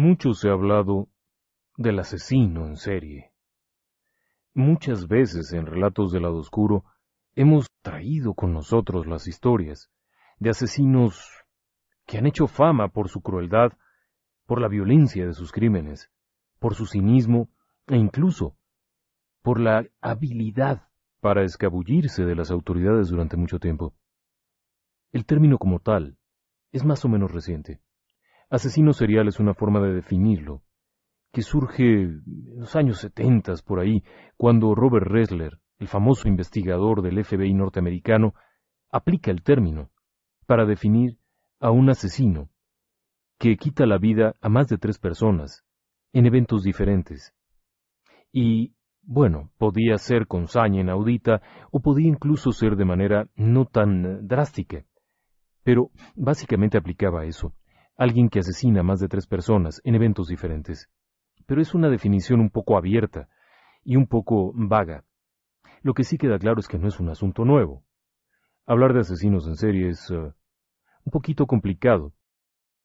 Mucho se ha hablado del asesino en serie. Muchas veces en Relatos del lado oscuro hemos traído con nosotros las historias de asesinos que han hecho fama por su crueldad, por la violencia de sus crímenes, por su cinismo e incluso por la habilidad para escabullirse de las autoridades durante mucho tiempo. El término como tal es más o menos reciente. Asesino serial es una forma de definirlo, que surge en los años setentas por ahí, cuando Robert Ressler, el famoso investigador del FBI norteamericano, aplica el término para definir a un asesino que quita la vida a más de tres personas en eventos diferentes. Y, bueno, podía ser con saña inaudita o podía incluso ser de manera no tan drástica, pero básicamente aplicaba eso alguien que asesina a más de tres personas en eventos diferentes. Pero es una definición un poco abierta y un poco vaga. Lo que sí queda claro es que no es un asunto nuevo. Hablar de asesinos en serie es eh, un poquito complicado,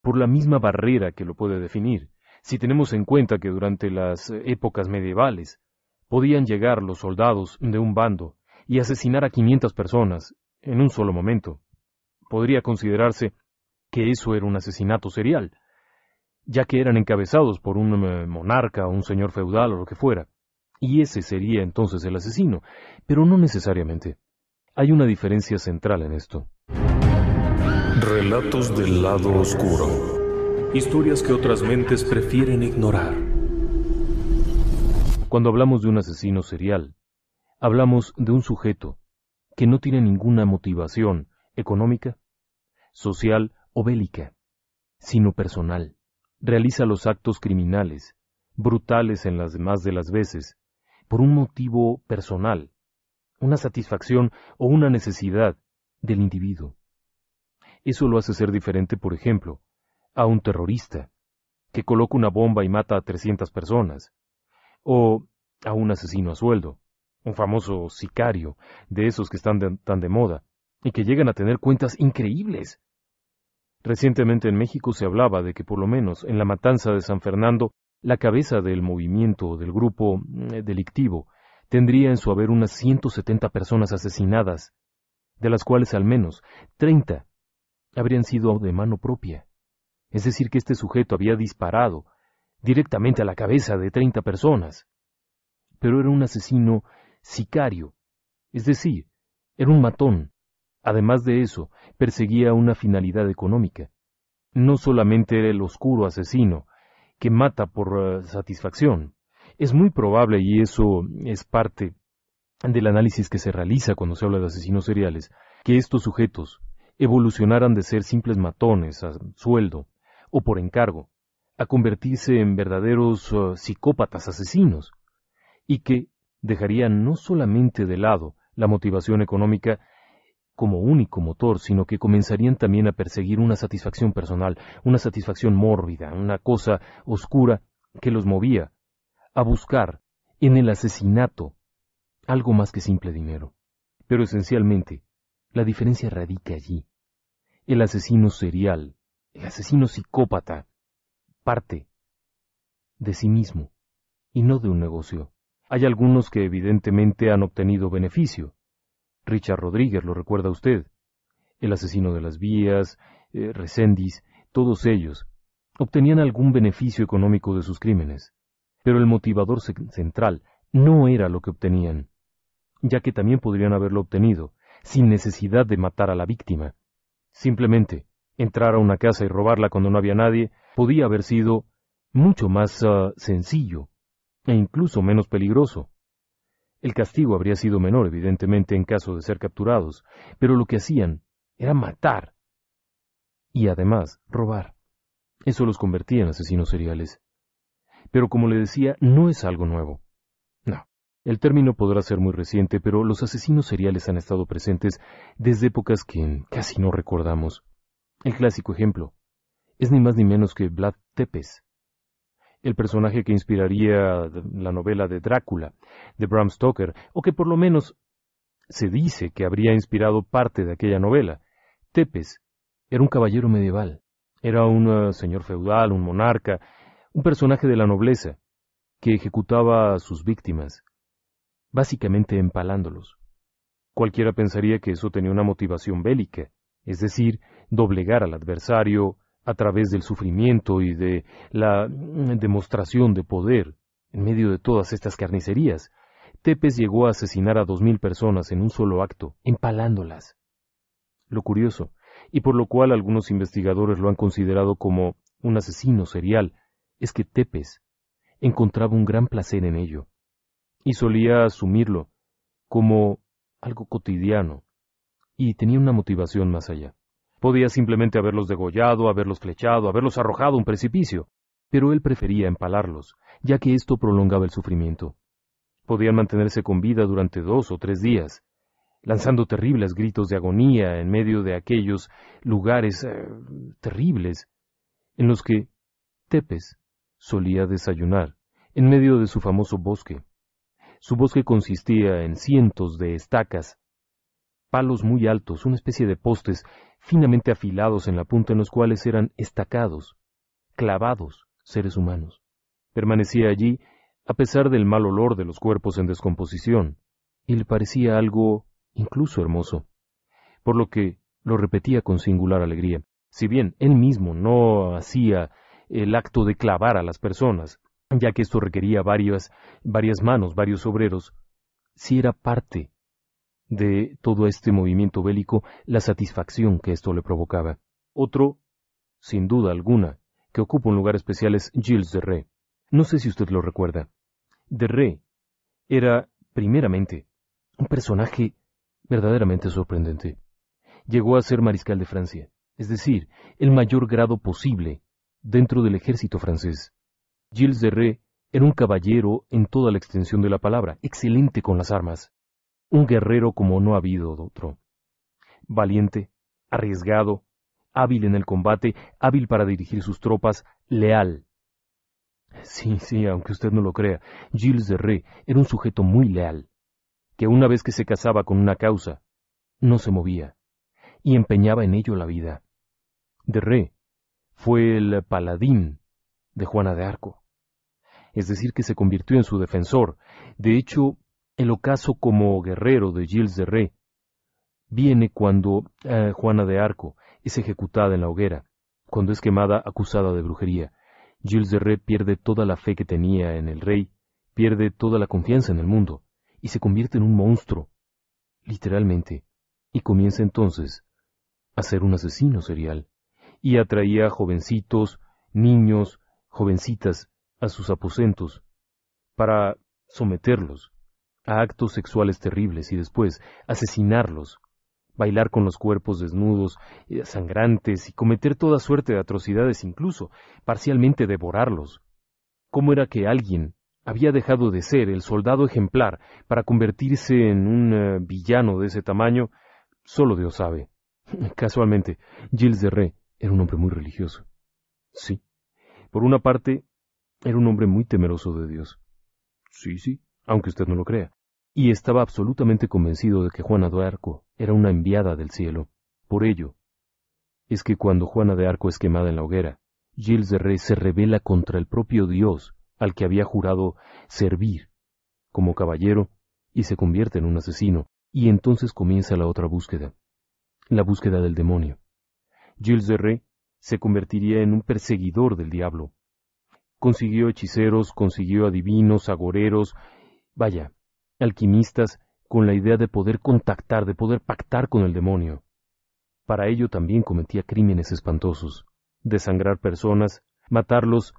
por la misma barrera que lo puede definir, si tenemos en cuenta que durante las eh, épocas medievales podían llegar los soldados de un bando y asesinar a 500 personas en un solo momento. Podría considerarse que eso era un asesinato serial, ya que eran encabezados por un eh, monarca, un señor feudal o lo que fuera. Y ese sería entonces el asesino, pero no necesariamente. Hay una diferencia central en esto. Relatos del lado oscuro. Historias que otras mentes prefieren ignorar. Cuando hablamos de un asesino serial, hablamos de un sujeto que no tiene ninguna motivación económica, social o bélica, sino personal. Realiza los actos criminales, brutales en las más de las veces, por un motivo personal, una satisfacción o una necesidad del individuo. Eso lo hace ser diferente, por ejemplo, a un terrorista, que coloca una bomba y mata a 300 personas, o a un asesino a sueldo, un famoso sicario, de esos que están tan de moda, y que llegan a tener cuentas increíbles, Recientemente en México se hablaba de que por lo menos en la matanza de San Fernando, la cabeza del movimiento, o del grupo eh, delictivo, tendría en su haber unas 170 personas asesinadas, de las cuales al menos 30 habrían sido de mano propia. Es decir, que este sujeto había disparado directamente a la cabeza de 30 personas. Pero era un asesino sicario, es decir, era un matón, Además de eso, perseguía una finalidad económica. No solamente era el oscuro asesino, que mata por eh, satisfacción. Es muy probable, y eso es parte del análisis que se realiza cuando se habla de asesinos seriales, que estos sujetos evolucionaran de ser simples matones a sueldo o por encargo, a convertirse en verdaderos eh, psicópatas asesinos, y que dejarían no solamente de lado la motivación económica, como único motor, sino que comenzarían también a perseguir una satisfacción personal, una satisfacción mórbida, una cosa oscura que los movía a buscar en el asesinato algo más que simple dinero. Pero esencialmente, la diferencia radica allí. El asesino serial, el asesino psicópata, parte de sí mismo y no de un negocio. Hay algunos que evidentemente han obtenido beneficio, Richard Rodríguez, lo recuerda usted, el asesino de las vías, eh, todos ellos, obtenían algún beneficio económico de sus crímenes. Pero el motivador central no era lo que obtenían, ya que también podrían haberlo obtenido, sin necesidad de matar a la víctima. Simplemente, entrar a una casa y robarla cuando no había nadie podía haber sido mucho más ah, sencillo e incluso menos peligroso. El castigo habría sido menor, evidentemente, en caso de ser capturados, pero lo que hacían era matar y además robar. Eso los convertía en asesinos seriales. Pero como le decía, no es algo nuevo. No, el término podrá ser muy reciente, pero los asesinos seriales han estado presentes desde épocas que casi no recordamos. El clásico ejemplo es ni más ni menos que Vlad Tepes, el personaje que inspiraría la novela de Drácula, de Bram Stoker, o que por lo menos se dice que habría inspirado parte de aquella novela. Tepes era un caballero medieval, era un eh, señor feudal, un monarca, un personaje de la nobleza, que ejecutaba a sus víctimas, básicamente empalándolos. Cualquiera pensaría que eso tenía una motivación bélica, es decir, doblegar al adversario, a través del sufrimiento y de la demostración de poder. En medio de todas estas carnicerías, Tepes llegó a asesinar a dos mil personas en un solo acto, empalándolas. Lo curioso, y por lo cual algunos investigadores lo han considerado como un asesino serial, es que Tepes encontraba un gran placer en ello, y solía asumirlo como algo cotidiano, y tenía una motivación más allá. Podía simplemente haberlos degollado, haberlos flechado, haberlos arrojado a un precipicio, pero él prefería empalarlos, ya que esto prolongaba el sufrimiento. Podían mantenerse con vida durante dos o tres días, lanzando terribles gritos de agonía en medio de aquellos lugares eh, terribles en los que Tepes solía desayunar, en medio de su famoso bosque. Su bosque consistía en cientos de estacas palos muy altos, una especie de postes, finamente afilados en la punta en los cuales eran estacados, clavados seres humanos. Permanecía allí, a pesar del mal olor de los cuerpos en descomposición, y le parecía algo incluso hermoso, por lo que lo repetía con singular alegría, si bien él mismo no hacía el acto de clavar a las personas, ya que esto requería varias, varias manos, varios obreros, si era parte de todo este movimiento bélico la satisfacción que esto le provocaba. Otro, sin duda alguna, que ocupa un lugar especial es Gilles de Ré. No sé si usted lo recuerda. De Ré era, primeramente, un personaje verdaderamente sorprendente. Llegó a ser mariscal de Francia, es decir, el mayor grado posible dentro del ejército francés. Gilles de Ré era un caballero en toda la extensión de la palabra, excelente con las armas un guerrero como no ha habido otro. Valiente, arriesgado, hábil en el combate, hábil para dirigir sus tropas, leal. Sí, sí, aunque usted no lo crea, Gilles de Ré era un sujeto muy leal, que una vez que se casaba con una causa, no se movía, y empeñaba en ello la vida. De Ré fue el paladín de Juana de Arco, es decir, que se convirtió en su defensor. De hecho, el ocaso como guerrero de Gilles de Rey viene cuando eh, Juana de Arco es ejecutada en la hoguera, cuando es quemada acusada de brujería. Gilles de re pierde toda la fe que tenía en el rey, pierde toda la confianza en el mundo, y se convierte en un monstruo, literalmente, y comienza entonces a ser un asesino serial, y atraía a jovencitos, niños, jovencitas a sus aposentos, para someterlos a actos sexuales terribles y después asesinarlos, bailar con los cuerpos desnudos, eh, sangrantes y cometer toda suerte de atrocidades incluso, parcialmente devorarlos. ¿Cómo era que alguien había dejado de ser el soldado ejemplar para convertirse en un eh, villano de ese tamaño? Solo Dios sabe. Casualmente, Gilles de Rey era un hombre muy religioso. Sí. Por una parte, era un hombre muy temeroso de Dios. Sí, sí, aunque usted no lo crea, y estaba absolutamente convencido de que Juana de Arco era una enviada del cielo. Por ello, es que cuando Juana de Arco es quemada en la hoguera, Gilles de Rey se rebela contra el propio Dios al que había jurado servir como caballero y se convierte en un asesino, y entonces comienza la otra búsqueda, la búsqueda del demonio. Gilles de Rey se convertiría en un perseguidor del diablo. Consiguió hechiceros, consiguió adivinos, agoreros, Vaya, alquimistas con la idea de poder contactar, de poder pactar con el demonio. Para ello también cometía crímenes espantosos, desangrar personas, matarlos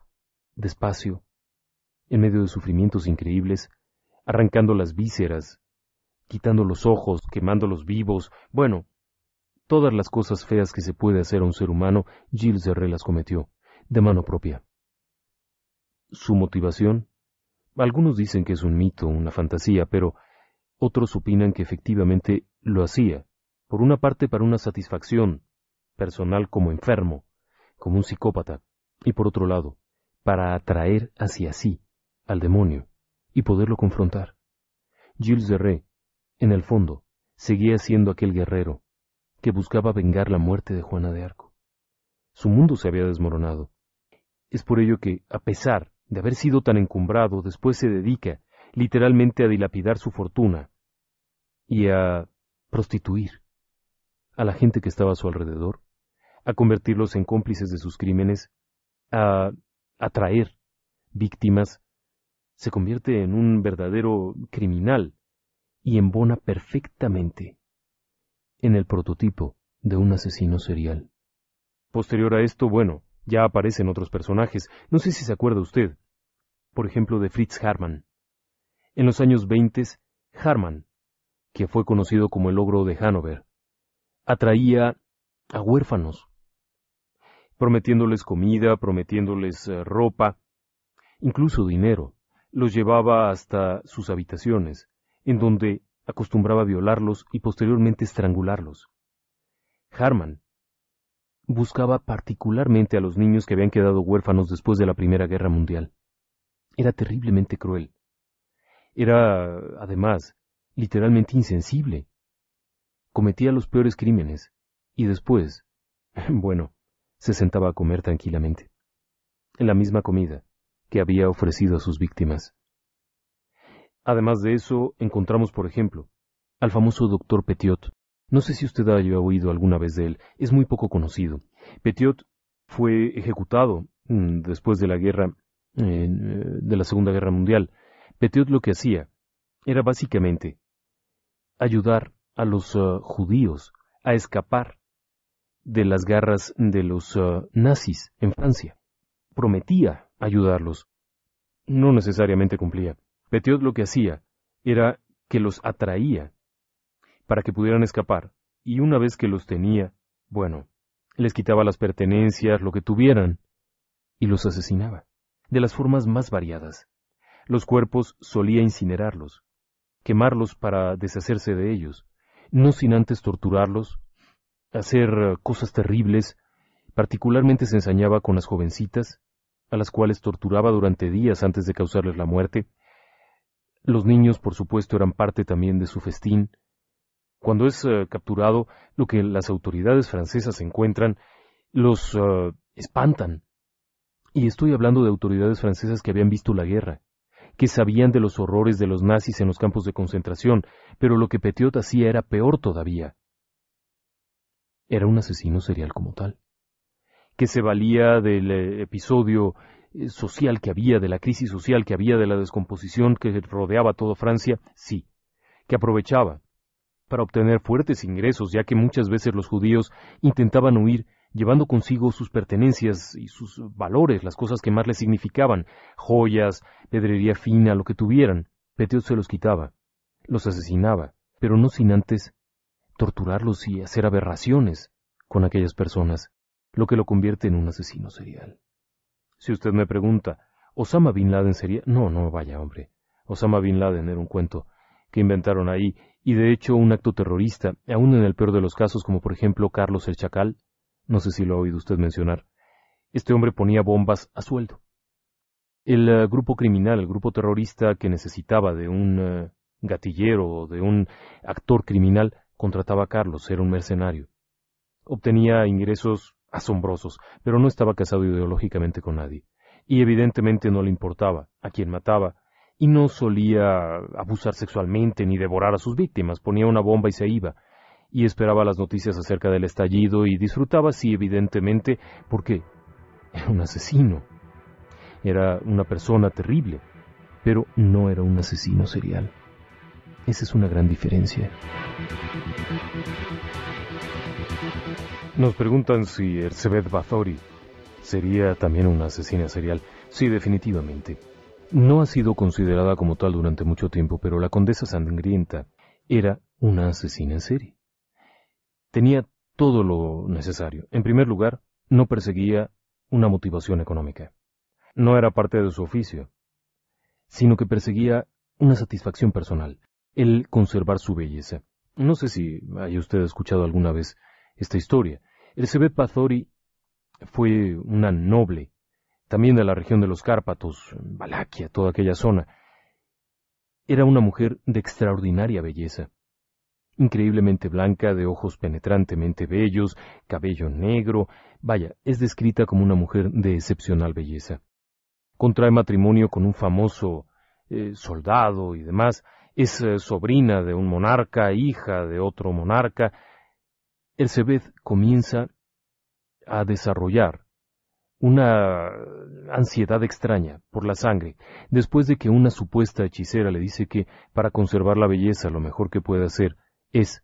despacio, en medio de sufrimientos increíbles, arrancando las vísceras, quitando los ojos, quemándolos vivos, bueno, todas las cosas feas que se puede hacer a un ser humano, Gilles Herré las cometió, de mano propia. Su motivación, algunos dicen que es un mito, una fantasía, pero otros opinan que efectivamente lo hacía, por una parte para una satisfacción personal como enfermo, como un psicópata, y por otro lado, para atraer hacia sí al demonio y poderlo confrontar. Gilles de Rey, en el fondo, seguía siendo aquel guerrero que buscaba vengar la muerte de Juana de Arco. Su mundo se había desmoronado. Es por ello que, a pesar de haber sido tan encumbrado, después se dedica, literalmente, a dilapidar su fortuna y a prostituir a la gente que estaba a su alrededor, a convertirlos en cómplices de sus crímenes, a atraer víctimas, se convierte en un verdadero criminal y embona perfectamente en el prototipo de un asesino serial. Posterior a esto, bueno, ya aparecen otros personajes, no sé si se acuerda usted, por ejemplo de Fritz Harman. En los años 20, Harman, que fue conocido como el ogro de Hanover, atraía a huérfanos, prometiéndoles comida, prometiéndoles eh, ropa, incluso dinero. Los llevaba hasta sus habitaciones, en donde acostumbraba violarlos y posteriormente estrangularlos. Harman buscaba particularmente a los niños que habían quedado huérfanos después de la Primera Guerra Mundial. Era terriblemente cruel. Era, además, literalmente insensible. Cometía los peores crímenes, y después, bueno, se sentaba a comer tranquilamente. En La misma comida que había ofrecido a sus víctimas. Además de eso, encontramos, por ejemplo, al famoso doctor Petiot, no sé si usted haya oído alguna vez de él, es muy poco conocido. Petiot fue ejecutado mm, después de la guerra, eh, de la Segunda Guerra Mundial. Petiot lo que hacía era básicamente ayudar a los eh, judíos a escapar de las garras de los eh, nazis en Francia. Prometía ayudarlos. No necesariamente cumplía. Petiot lo que hacía era que los atraía para que pudieran escapar, y una vez que los tenía, bueno, les quitaba las pertenencias, lo que tuvieran, y los asesinaba, de las formas más variadas. Los cuerpos solía incinerarlos, quemarlos para deshacerse de ellos, no sin antes torturarlos, hacer eh, cosas terribles, particularmente se ensañaba con las jovencitas, a las cuales torturaba durante días antes de causarles la muerte. Los niños, por supuesto, eran parte también de su festín, cuando es eh, capturado, lo que las autoridades francesas encuentran los eh, espantan. Y estoy hablando de autoridades francesas que habían visto la guerra, que sabían de los horrores de los nazis en los campos de concentración, pero lo que Petiot hacía era peor todavía. Era un asesino serial como tal, que se valía del eh, episodio social que había, de la crisis social que había, de la descomposición que rodeaba toda Francia, sí, que aprovechaba para obtener fuertes ingresos, ya que muchas veces los judíos intentaban huir llevando consigo sus pertenencias y sus valores, las cosas que más les significaban, joyas, pedrería fina, lo que tuvieran. Petio se los quitaba, los asesinaba, pero no sin antes torturarlos y hacer aberraciones con aquellas personas, lo que lo convierte en un asesino serial. Si usted me pregunta, ¿Osama Bin Laden sería? No, no, vaya hombre. Osama Bin Laden era un cuento que inventaron ahí, y de hecho un acto terrorista, aún en el peor de los casos, como por ejemplo Carlos el Chacal, no sé si lo ha oído usted mencionar, este hombre ponía bombas a sueldo. El eh, grupo criminal, el grupo terrorista que necesitaba de un eh, gatillero o de un actor criminal, contrataba a Carlos, era un mercenario. Obtenía ingresos asombrosos, pero no estaba casado ideológicamente con nadie, y evidentemente no le importaba a quien mataba y no solía abusar sexualmente ni devorar a sus víctimas, ponía una bomba y se iba, y esperaba las noticias acerca del estallido y disfrutaba, sí, evidentemente, porque era un asesino, era una persona terrible, pero no era un asesino serial. Esa es una gran diferencia. Nos preguntan si Ercebet Bathory sería también un asesina serial. Sí, definitivamente. No ha sido considerada como tal durante mucho tiempo, pero la condesa sangrienta era una asesina en serie. Tenía todo lo necesario. En primer lugar, no perseguía una motivación económica. No era parte de su oficio, sino que perseguía una satisfacción personal, el conservar su belleza. No sé si haya usted escuchado alguna vez esta historia. Elizabeth Pazori fue una noble también de la región de los Cárpatos, Valaquia, toda aquella zona. Era una mujer de extraordinaria belleza, increíblemente blanca, de ojos penetrantemente bellos, cabello negro, vaya, es descrita como una mujer de excepcional belleza. Contrae matrimonio con un famoso eh, soldado y demás, es eh, sobrina de un monarca, hija de otro monarca. El Elsebeth comienza a desarrollar una ansiedad extraña por la sangre, después de que una supuesta hechicera le dice que para conservar la belleza lo mejor que puede hacer es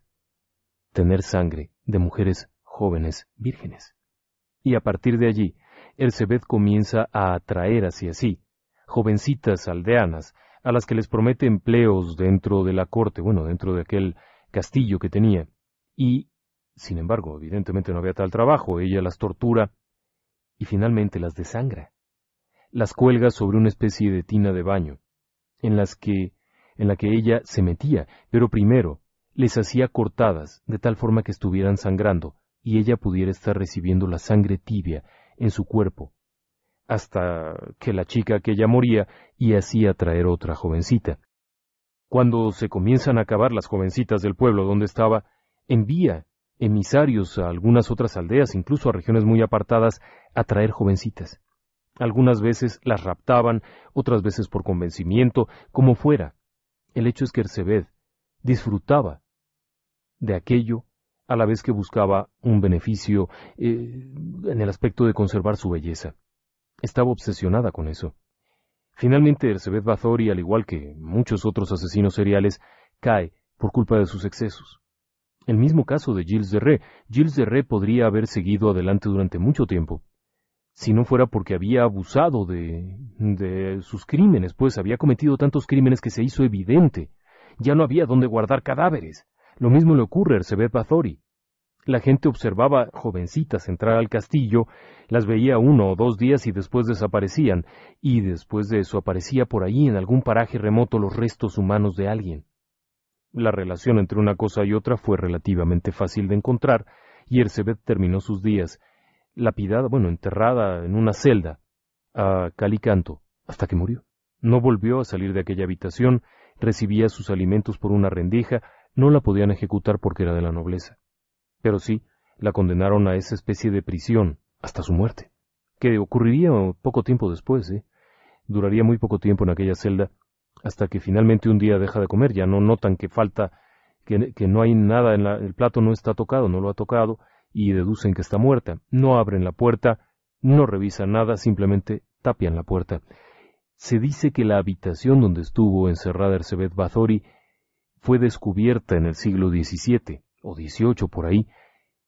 tener sangre de mujeres jóvenes vírgenes. Y a partir de allí, cebed comienza a atraer hacia sí jovencitas aldeanas a las que les promete empleos dentro de la corte, bueno, dentro de aquel castillo que tenía. Y, sin embargo, evidentemente no había tal trabajo, ella las tortura y finalmente las desangra. Las cuelga sobre una especie de tina de baño, en las que en la que ella se metía, pero primero les hacía cortadas de tal forma que estuvieran sangrando y ella pudiera estar recibiendo la sangre tibia en su cuerpo, hasta que la chica aquella moría y hacía traer otra jovencita. Cuando se comienzan a acabar las jovencitas del pueblo donde estaba, envía emisarios a algunas otras aldeas, incluso a regiones muy apartadas, a traer jovencitas. Algunas veces las raptaban, otras veces por convencimiento, como fuera. El hecho es que Ercebed disfrutaba de aquello a la vez que buscaba un beneficio eh, en el aspecto de conservar su belleza. Estaba obsesionada con eso. Finalmente, Herceved Bathory, al igual que muchos otros asesinos seriales, cae por culpa de sus excesos. El mismo caso de Gilles de Rey, Gilles de Re podría haber seguido adelante durante mucho tiempo, si no fuera porque había abusado de, de sus crímenes, pues había cometido tantos crímenes que se hizo evidente. Ya no había dónde guardar cadáveres. Lo mismo le ocurre a Ersebet Bathory. La gente observaba jovencitas entrar al castillo, las veía uno o dos días y después desaparecían, y después de eso aparecía por ahí en algún paraje remoto los restos humanos de alguien. La relación entre una cosa y otra fue relativamente fácil de encontrar, y Ersebet terminó sus días, lapidada, bueno, enterrada en una celda, a Calicanto, hasta que murió. No volvió a salir de aquella habitación, recibía sus alimentos por una rendija, no la podían ejecutar porque era de la nobleza. Pero sí, la condenaron a esa especie de prisión, hasta su muerte, que ocurriría poco tiempo después, ¿eh? Duraría muy poco tiempo en aquella celda, hasta que finalmente un día deja de comer, ya no notan que falta, que, no hay nada en la, el plato, no está tocado, no lo ha tocado, y deducen que está muerta. No abren la puerta, no revisan nada, simplemente tapian la puerta. Se dice que la habitación donde estuvo encerrada Ercebet Bathory fue descubierta en el siglo XVII o XVIII por ahí,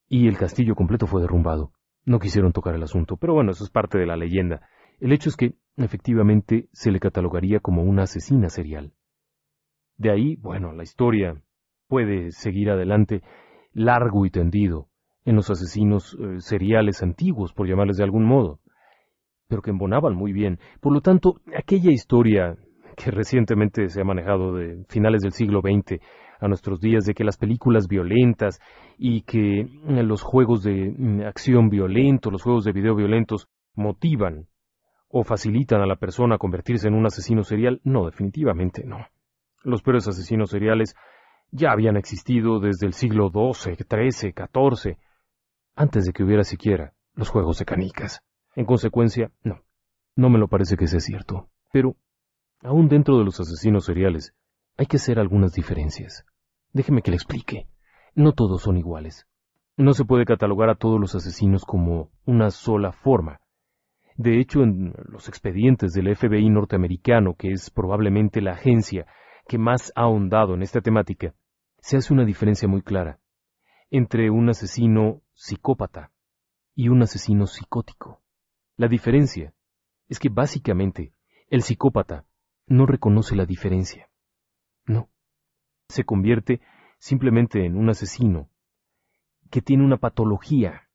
y el castillo completo fue derrumbado. No quisieron tocar el asunto, pero bueno, eso es parte de la leyenda. El hecho es que Efectivamente, se le catalogaría como una asesina serial. De ahí, bueno, la historia puede seguir adelante largo y tendido en los asesinos eh, seriales antiguos, por llamarles de algún modo, pero que embonaban muy bien. Por lo tanto, aquella historia que recientemente se ha manejado de finales del siglo XX a nuestros días de que las películas violentas y que mm, los juegos de mm, acción violentos, los juegos de video violentos motivan o facilitan a la persona convertirse en un asesino serial? No, definitivamente no. Los peores asesinos seriales ya habían existido desde el siglo XII, XIII, XIV, antes de que hubiera siquiera los juegos de canicas. En consecuencia, no, no me lo parece que sea cierto. Pero, aún dentro de los asesinos seriales, hay que hacer algunas diferencias. Déjeme que le explique. No todos son iguales. No se puede catalogar a todos los asesinos como una sola forma de hecho, en los expedientes del FBI norteamericano, que es probablemente la agencia que más ha ahondado en esta temática, se hace una diferencia muy clara entre un asesino psicópata y un asesino psicótico. La diferencia es que básicamente el psicópata no reconoce la diferencia. No. Se convierte simplemente en un asesino que tiene una patología.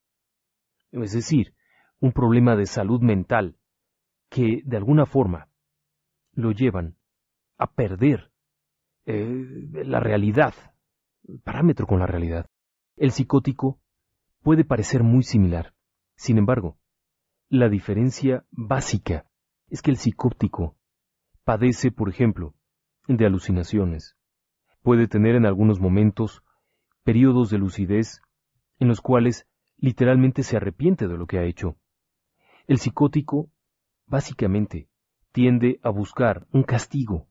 Es decir, un problema de salud mental que, de alguna forma, lo llevan a perder eh, la realidad, parámetro con la realidad. El psicótico puede parecer muy similar. Sin embargo, la diferencia básica es que el psicóptico padece, por ejemplo, de alucinaciones. Puede tener en algunos momentos periodos de lucidez en los cuales literalmente se arrepiente de lo que ha hecho. El psicótico, básicamente, tiende a buscar un castigo.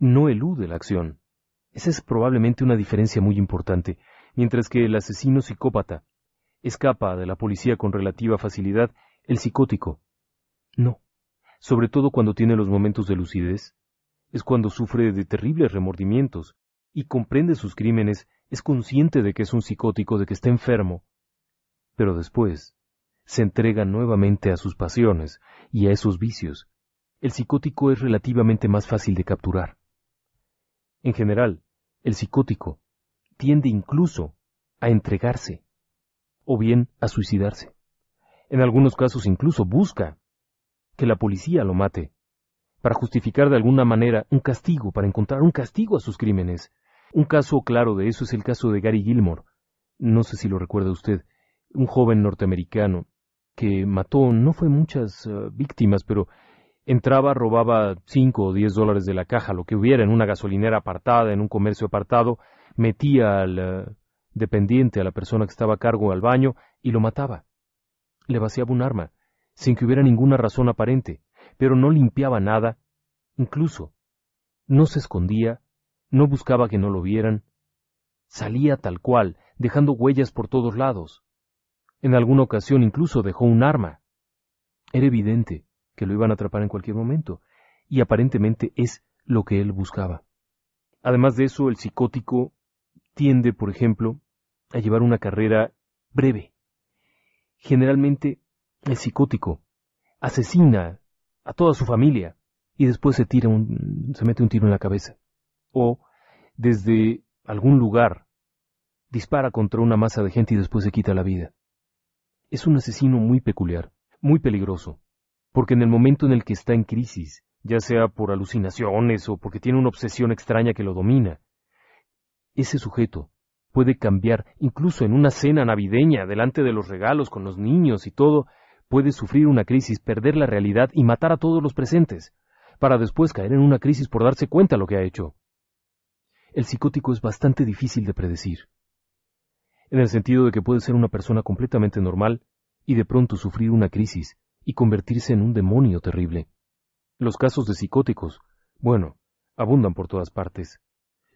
No elude la acción. Esa es probablemente una diferencia muy importante, mientras que el asesino psicópata escapa de la policía con relativa facilidad, el psicótico. No. Sobre todo cuando tiene los momentos de lucidez. Es cuando sufre de terribles remordimientos y comprende sus crímenes, es consciente de que es un psicótico, de que está enfermo. Pero después, se entrega nuevamente a sus pasiones y a esos vicios, el psicótico es relativamente más fácil de capturar. En general, el psicótico tiende incluso a entregarse, o bien a suicidarse. En algunos casos incluso busca que la policía lo mate, para justificar de alguna manera un castigo, para encontrar un castigo a sus crímenes. Un caso claro de eso es el caso de Gary Gilmore. No sé si lo recuerda usted, un joven norteamericano que mató no fue muchas eh, víctimas, pero entraba, robaba cinco o diez dólares de la caja, lo que hubiera en una gasolinera apartada, en un comercio apartado, metía al eh, dependiente, a la persona que estaba a cargo al baño, y lo mataba. Le vaciaba un arma, sin que hubiera ninguna razón aparente, pero no limpiaba nada, incluso no se escondía, no buscaba que no lo vieran, salía tal cual, dejando huellas por todos lados. En alguna ocasión incluso dejó un arma. Era evidente que lo iban a atrapar en cualquier momento, y aparentemente es lo que él buscaba. Además de eso, el psicótico tiende, por ejemplo, a llevar una carrera breve. Generalmente, el psicótico asesina a toda su familia y después se tira un, se mete un tiro en la cabeza. O desde algún lugar dispara contra una masa de gente y después se quita la vida. Es un asesino muy peculiar, muy peligroso, porque en el momento en el que está en crisis, ya sea por alucinaciones o porque tiene una obsesión extraña que lo domina, ese sujeto puede cambiar, incluso en una cena navideña, delante de los regalos con los niños y todo, puede sufrir una crisis, perder la realidad y matar a todos los presentes, para después caer en una crisis por darse cuenta lo que ha hecho. El psicótico es bastante difícil de predecir en el sentido de que puede ser una persona completamente normal y de pronto sufrir una crisis y convertirse en un demonio terrible. Los casos de psicóticos, bueno, abundan por todas partes.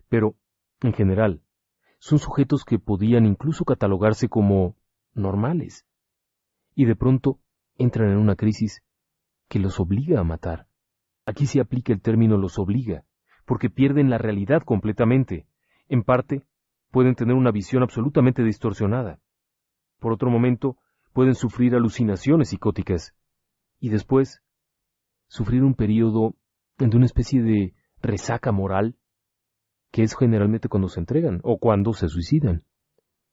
Pero, en general, son sujetos que podían incluso catalogarse como normales. Y de pronto entran en una crisis que los obliga a matar. Aquí se aplica el término los obliga, porque pierden la realidad completamente, en parte pueden tener una visión absolutamente distorsionada. Por otro momento, pueden sufrir alucinaciones psicóticas. Y después, sufrir un periodo de una especie de resaca moral, que es generalmente cuando se entregan o cuando se suicidan.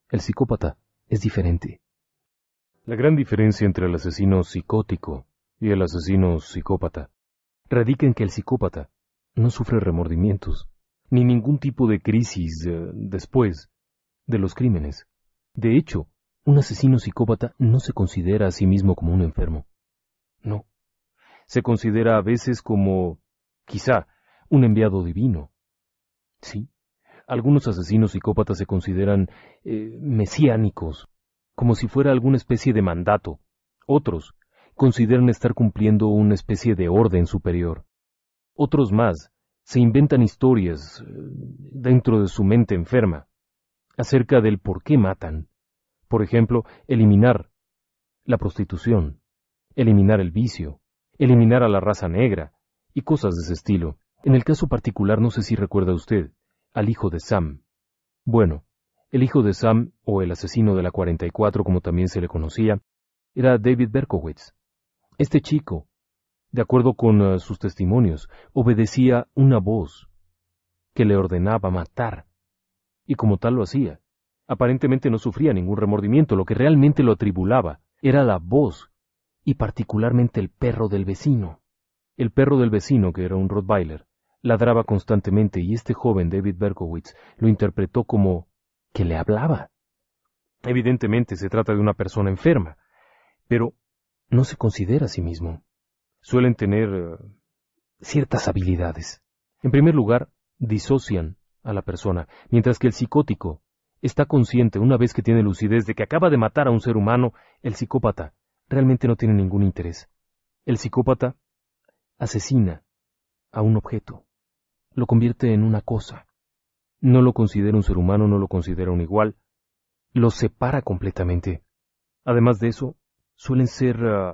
El psicópata es diferente. La gran diferencia entre el asesino psicótico y el asesino psicópata radica en que el psicópata no sufre remordimientos ni ningún tipo de crisis eh, después de los crímenes. De hecho, un asesino psicópata no se considera a sí mismo como un enfermo. No. Se considera a veces como, quizá, un enviado divino. Sí. Algunos asesinos psicópatas se consideran eh, mesiánicos, como si fuera alguna especie de mandato. Otros consideran estar cumpliendo una especie de orden superior. Otros más se inventan historias eh, dentro de su mente enferma acerca del por qué matan. Por ejemplo, eliminar la prostitución, eliminar el vicio, eliminar a la raza negra y cosas de ese estilo. En el caso particular no sé si recuerda usted al hijo de Sam. Bueno, el hijo de Sam, o el asesino de la 44 como también se le conocía, era David Berkowitz. Este chico, de acuerdo con eh, sus testimonios, obedecía una voz que le ordenaba matar, y como tal lo hacía. Aparentemente no sufría ningún remordimiento, lo que realmente lo atribulaba era la voz, y particularmente el perro del vecino. El perro del vecino, que era un Rottweiler, ladraba constantemente y este joven David Berkowitz lo interpretó como que le hablaba. Evidentemente se trata de una persona enferma, pero no se considera a sí mismo suelen tener eh, ciertas habilidades. En primer lugar, disocian a la persona, mientras que el psicótico está consciente una vez que tiene lucidez de que acaba de matar a un ser humano, el psicópata realmente no tiene ningún interés. El psicópata asesina a un objeto, lo convierte en una cosa. No lo considera un ser humano, no lo considera un igual, lo separa completamente. Además de eso, suelen ser eh,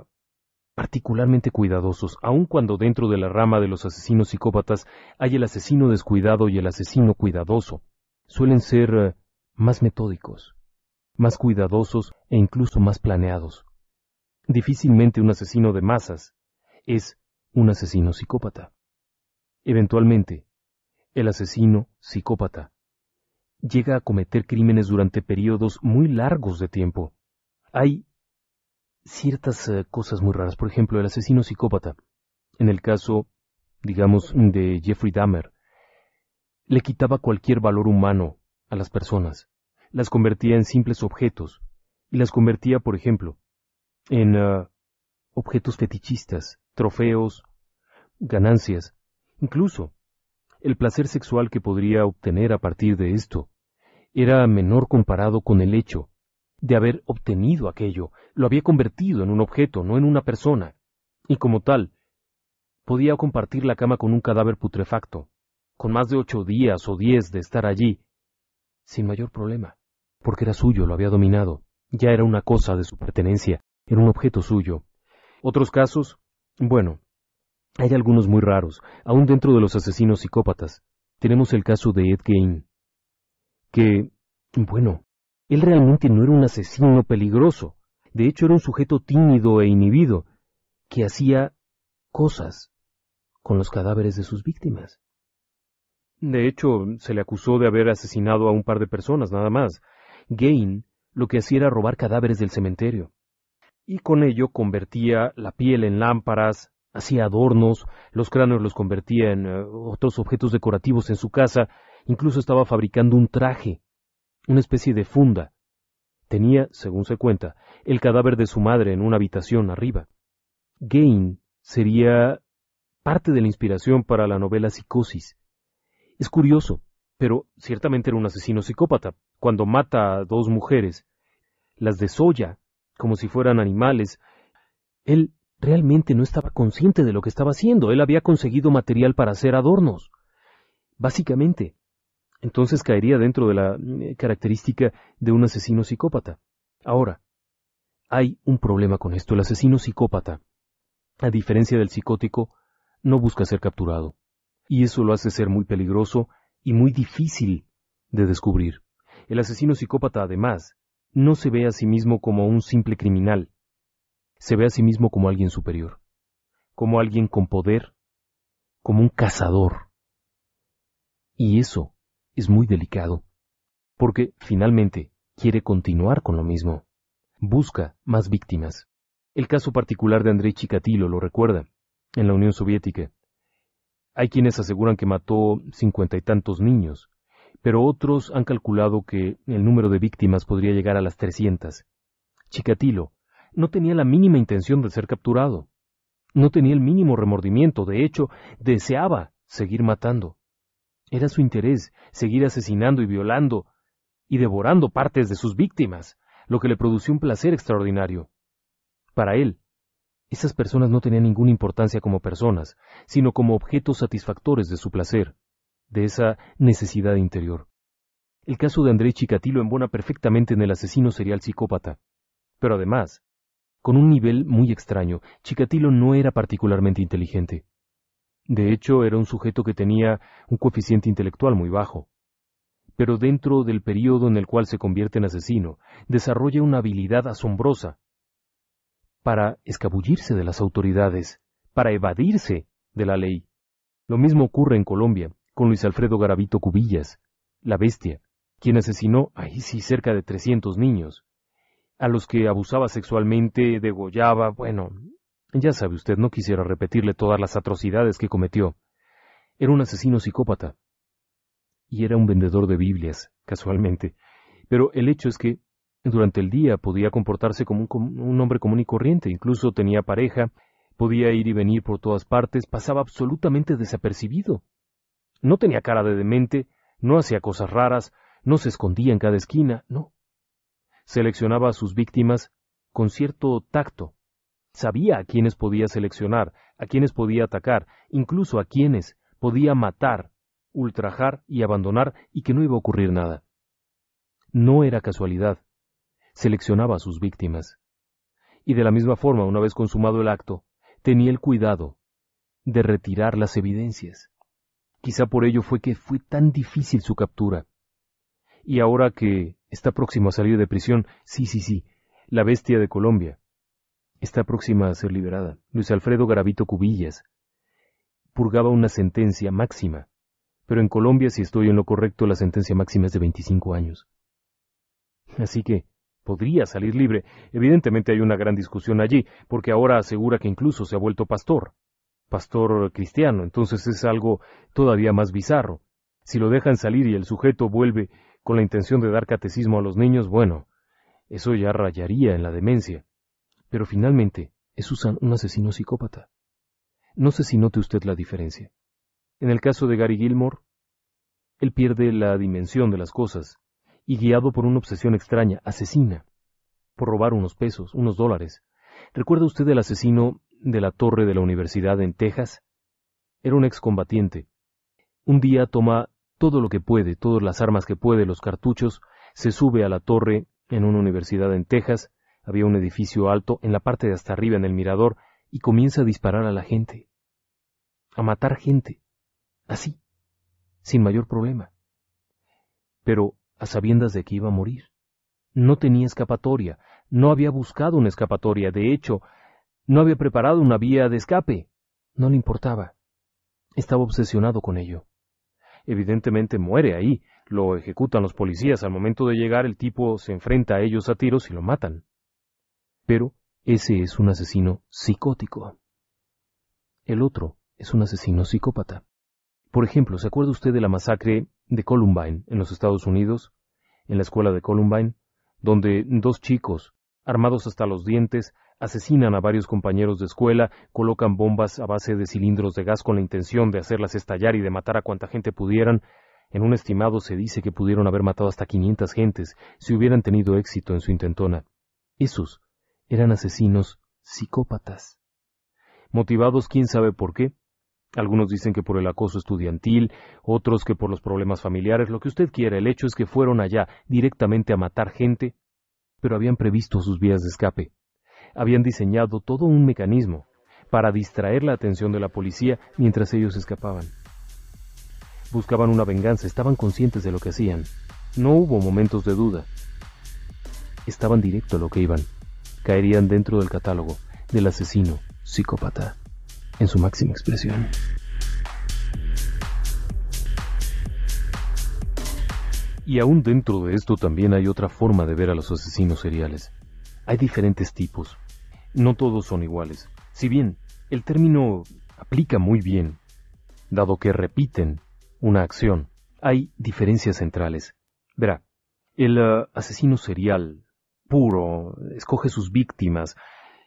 particularmente cuidadosos, aun cuando dentro de la rama de los asesinos psicópatas hay el asesino descuidado y el asesino cuidadoso. Suelen ser eh, más metódicos, más cuidadosos e incluso más planeados. Difícilmente un asesino de masas es un asesino psicópata. Eventualmente, el asesino psicópata llega a cometer crímenes durante periodos muy largos de tiempo. Hay ciertas eh, cosas muy raras. Por ejemplo, el asesino psicópata. En el caso, digamos, de Jeffrey Dahmer, le quitaba cualquier valor humano a las personas. Las convertía en simples objetos. Y las convertía, por ejemplo, en eh, objetos fetichistas, trofeos, ganancias, incluso el placer sexual que podría obtener a partir de esto era menor comparado con el hecho de haber obtenido aquello, lo había convertido en un objeto, no en una persona, y como tal, podía compartir la cama con un cadáver putrefacto, con más de ocho días o diez de estar allí, sin mayor problema, porque era suyo, lo había dominado, ya era una cosa de su pertenencia, era un objeto suyo. Otros casos, bueno, hay algunos muy raros, aún dentro de los asesinos psicópatas. Tenemos el caso de Ed que, bueno, él realmente no era un asesino peligroso, de hecho era un sujeto tímido e inhibido, que hacía cosas con los cadáveres de sus víctimas. De hecho, se le acusó de haber asesinado a un par de personas nada más. Gain lo que hacía era robar cadáveres del cementerio. Y con ello convertía la piel en lámparas, hacía adornos, los cráneos los convertía en eh, otros objetos decorativos en su casa, incluso estaba fabricando un traje una especie de funda. Tenía, según se cuenta, el cadáver de su madre en una habitación arriba. Gain sería parte de la inspiración para la novela Psicosis. Es curioso, pero ciertamente era un asesino psicópata. Cuando mata a dos mujeres, las desolla como si fueran animales, él realmente no estaba consciente de lo que estaba haciendo. Él había conseguido material para hacer adornos. Básicamente, entonces caería dentro de la eh, característica de un asesino psicópata. Ahora, hay un problema con esto. El asesino psicópata, a diferencia del psicótico, no busca ser capturado. Y eso lo hace ser muy peligroso y muy difícil de descubrir. El asesino psicópata, además, no se ve a sí mismo como un simple criminal. Se ve a sí mismo como alguien superior, como alguien con poder, como un cazador. Y eso es muy delicado, porque finalmente quiere continuar con lo mismo. Busca más víctimas. El caso particular de Andrei Chikatilo lo recuerda, en la Unión Soviética. Hay quienes aseguran que mató cincuenta y tantos niños, pero otros han calculado que el número de víctimas podría llegar a las trescientas. Chikatilo no tenía la mínima intención de ser capturado. No tenía el mínimo remordimiento, de hecho, deseaba seguir matando. Era su interés seguir asesinando y violando y devorando partes de sus víctimas, lo que le producía un placer extraordinario. Para él, esas personas no tenían ninguna importancia como personas, sino como objetos satisfactores de su placer, de esa necesidad interior. El caso de André Chicatilo embona perfectamente en el asesino serial psicópata. Pero además, con un nivel muy extraño, Chicatilo no era particularmente inteligente. De hecho, era un sujeto que tenía un coeficiente intelectual muy bajo. Pero dentro del periodo en el cual se convierte en asesino, desarrolla una habilidad asombrosa para escabullirse de las autoridades, para evadirse de la ley. Lo mismo ocurre en Colombia, con Luis Alfredo Garavito Cubillas, la bestia, quien asesinó, ahí sí, cerca de 300 niños, a los que abusaba sexualmente, degollaba, bueno, ya sabe usted, no quisiera repetirle todas las atrocidades que cometió. Era un asesino psicópata. Y era un vendedor de Biblias, casualmente. Pero el hecho es que durante el día podía comportarse como un, hombre común y corriente, incluso tenía pareja, podía ir y venir por todas partes, pasaba absolutamente desapercibido. No tenía cara de demente, no hacía cosas raras, no se escondía en cada esquina, no. Seleccionaba a sus víctimas con cierto tacto, Sabía a quienes podía seleccionar, a quienes podía atacar, incluso a quienes podía matar, ultrajar y abandonar y que no iba a ocurrir nada. No era casualidad. Seleccionaba a sus víctimas. Y de la misma forma, una vez consumado el acto, tenía el cuidado de retirar las evidencias. Quizá por ello fue que fue tan difícil su captura. Y ahora que está próximo a salir de prisión, sí, sí, sí, la bestia de Colombia, está próxima a ser liberada. Luis Alfredo Garavito Cubillas purgaba una sentencia máxima, pero en Colombia, si estoy en lo correcto, la sentencia máxima es de 25 años. Así que podría salir libre. Evidentemente hay una gran discusión allí, porque ahora asegura que incluso se ha vuelto pastor, pastor cristiano, entonces es algo todavía más bizarro. Si lo dejan salir y el sujeto vuelve con la intención de dar catecismo a los niños, bueno, eso ya rayaría en la demencia. Pero finalmente, es Susan un asesino psicópata. No sé si note usted la diferencia. En el caso de Gary Gilmore, él pierde la dimensión de las cosas y guiado por una obsesión extraña, asesina, por robar unos pesos, unos dólares. ¿Recuerda usted el asesino de la torre de la universidad en Texas? Era un excombatiente. Un día toma todo lo que puede, todas las armas que puede, los cartuchos, se sube a la torre en una universidad en Texas había un edificio alto en la parte de hasta arriba en el mirador y comienza a disparar a la gente. A matar gente. Así. Sin mayor problema. Pero a sabiendas de que iba a morir. No tenía escapatoria. No había buscado una escapatoria. De hecho, no había preparado una vía de escape. No le importaba. Estaba obsesionado con ello. Evidentemente muere ahí. Lo ejecutan los policías. Al momento de llegar el tipo se enfrenta a ellos a tiros y lo matan pero ese es un asesino psicótico. El otro es un asesino psicópata. Por ejemplo, ¿se acuerda usted de la masacre de Columbine en los Estados Unidos, en la escuela de Columbine, donde dos chicos, armados hasta los dientes, asesinan a varios compañeros de escuela, colocan bombas a base de cilindros de gas con la intención de hacerlas estallar y de matar a cuanta gente pudieran. En un estimado se dice que pudieron haber matado hasta 500 gentes si hubieran tenido éxito en su intentona. Esos eran asesinos psicópatas. Motivados quién sabe por qué. Algunos dicen que por el acoso estudiantil, otros que por los problemas familiares, lo que usted quiera. El hecho es que fueron allá directamente a matar gente, pero habían previsto sus vías de escape. Habían diseñado todo un mecanismo para distraer la atención de la policía mientras ellos escapaban. Buscaban una venganza, estaban conscientes de lo que hacían. No hubo momentos de duda. Estaban directo a lo que iban caerían dentro del catálogo del asesino psicópata en su máxima expresión. Y aún dentro de esto también hay otra forma de ver a los asesinos seriales. Hay diferentes tipos. No todos son iguales. Si bien el término aplica muy bien, dado que repiten una acción, hay diferencias centrales. Verá, el eh, asesino serial puro, escoge sus víctimas,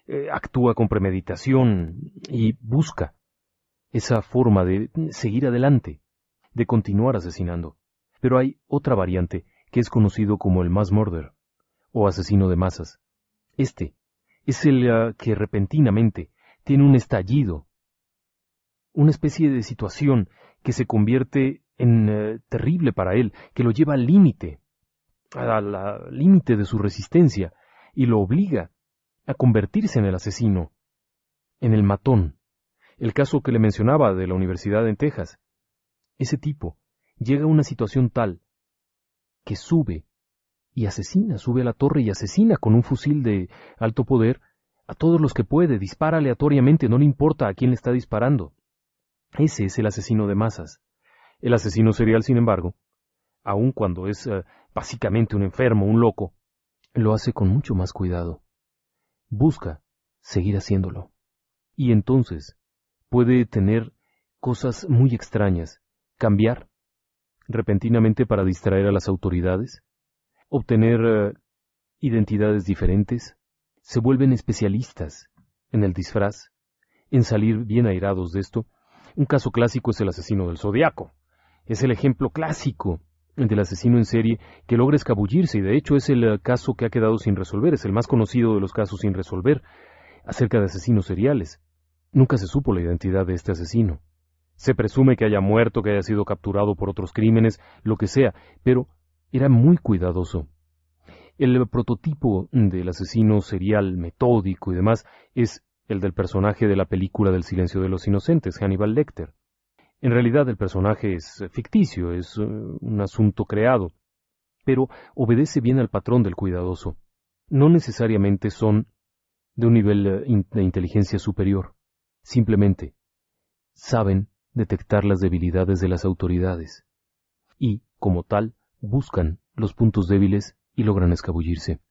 eh, actúa con premeditación y busca esa forma de seguir adelante, de continuar asesinando. Pero hay otra variante que es conocido como el mass murder o asesino de masas. Este es el ah, que repentinamente tiene un estallido, una especie de situación que se convierte en eh, terrible para él, que lo lleva al límite, al límite de su resistencia y lo obliga a convertirse en el asesino, en el matón. El caso que le mencionaba de la universidad en Texas. Ese tipo llega a una situación tal que sube y asesina, sube a la torre y asesina con un fusil de alto poder a todos los que puede, dispara aleatoriamente, no le importa a quién le está disparando. Ese es el asesino de masas. El asesino serial, sin embargo, aun cuando es eh, básicamente un enfermo, un loco, lo hace con mucho más cuidado. Busca seguir haciéndolo. Y entonces puede tener cosas muy extrañas, cambiar repentinamente para distraer a las autoridades, obtener eh, identidades diferentes, se vuelven especialistas en el disfraz, en salir bien airados de esto. Un caso clásico es el asesino del zodiaco. Es el ejemplo clásico del asesino en serie que logra escabullirse y de hecho es el eh, caso que ha quedado sin resolver, es el más conocido de los casos sin resolver acerca de asesinos seriales. Nunca se supo la identidad de este asesino. Se presume que haya muerto, que haya sido capturado por otros crímenes, lo que sea, pero era muy cuidadoso. El prototipo del asesino serial metódico y demás es el del personaje de la película del silencio de los inocentes, Hannibal Lecter. En realidad el personaje es eh, ficticio, es eh, un asunto creado, pero obedece bien al patrón del cuidadoso. No necesariamente son de un nivel eh, de inteligencia superior. Simplemente saben detectar las debilidades de las autoridades y, como tal, buscan los puntos débiles y logran escabullirse.